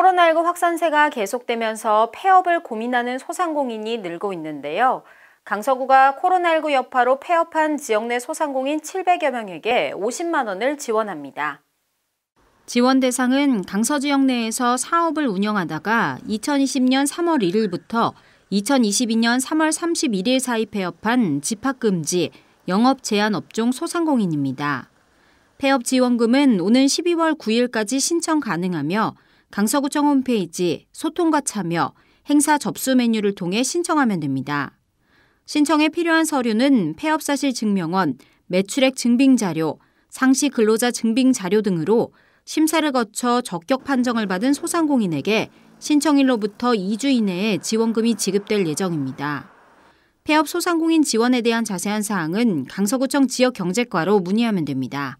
코로나19 확산세가 계속되면서 폐업을 고민하는 소상공인이 늘고 있는데요. 강서구가 코로나19 여파로 폐업한 지역 내 소상공인 700여 명에게 50만 원을 지원합니다. 지원 대상은 강서 지역 내에서 사업을 운영하다가 2020년 3월 1일부터 2022년 3월 31일 사이 폐업한 집합금지, 영업 제한 업종 소상공인입니다. 폐업 지원금은 오는 12월 9일까지 신청 가능하며 강서구청 홈페이지 소통과 참여 행사 접수 메뉴를 통해 신청하면 됩니다. 신청에 필요한 서류는 폐업사실 증명원, 매출액 증빙자료, 상시 근로자 증빙자료 등으로 심사를 거쳐 적격 판정을 받은 소상공인에게 신청일로부터 2주 이내에 지원금이 지급될 예정입니다. 폐업 소상공인 지원에 대한 자세한 사항은 강서구청 지역경제과로 문의하면 됩니다.